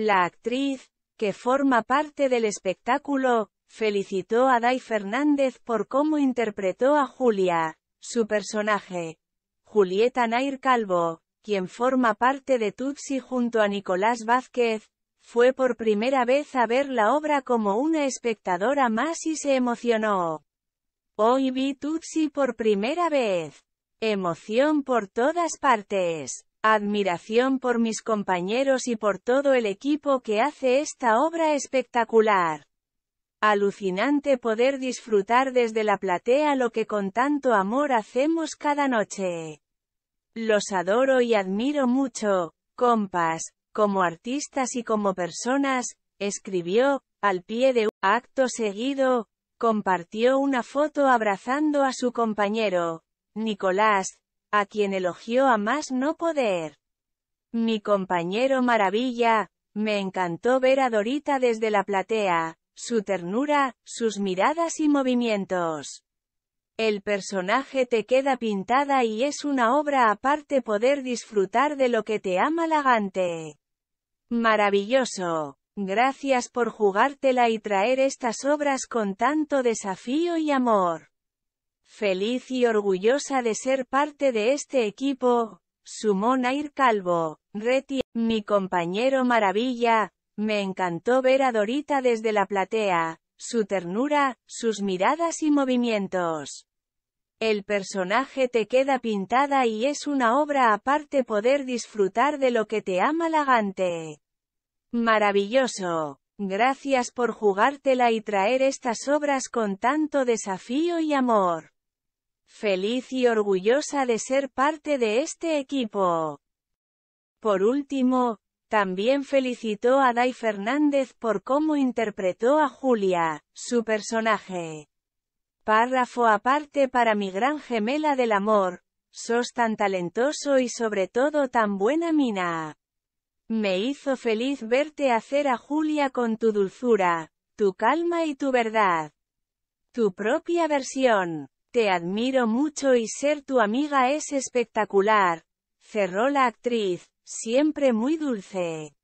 La actriz, que forma parte del espectáculo, felicitó a Dai Fernández por cómo interpretó a Julia, su personaje. Julieta Nair Calvo, quien forma parte de Tutsi junto a Nicolás Vázquez, fue por primera vez a ver la obra como una espectadora más y se emocionó. Hoy vi Tutsi por primera vez. Emoción por todas partes. Admiración por mis compañeros y por todo el equipo que hace esta obra espectacular. Alucinante poder disfrutar desde la platea lo que con tanto amor hacemos cada noche. Los adoro y admiro mucho, compas, como artistas y como personas, escribió, al pie de un acto seguido, compartió una foto abrazando a su compañero, Nicolás, a quien elogió a más no poder. Mi compañero Maravilla, me encantó ver a Dorita desde la platea, su ternura, sus miradas y movimientos. El personaje te queda pintada y es una obra aparte poder disfrutar de lo que te ama Lagante. Maravilloso. Gracias por jugártela y traer estas obras con tanto desafío y amor. Feliz y orgullosa de ser parte de este equipo, sumó Nair Calvo, Reti, mi compañero maravilla, me encantó ver a Dorita desde la platea, su ternura, sus miradas y movimientos. El personaje te queda pintada y es una obra aparte poder disfrutar de lo que te ama gante. Maravilloso. Gracias por jugártela y traer estas obras con tanto desafío y amor. Feliz y orgullosa de ser parte de este equipo. Por último, también felicitó a Dai Fernández por cómo interpretó a Julia, su personaje. Párrafo aparte para mi gran gemela del amor, sos tan talentoso y sobre todo tan buena mina. Me hizo feliz verte hacer a Julia con tu dulzura, tu calma y tu verdad. Tu propia versión. Te admiro mucho y ser tu amiga es espectacular. Cerró la actriz, siempre muy dulce.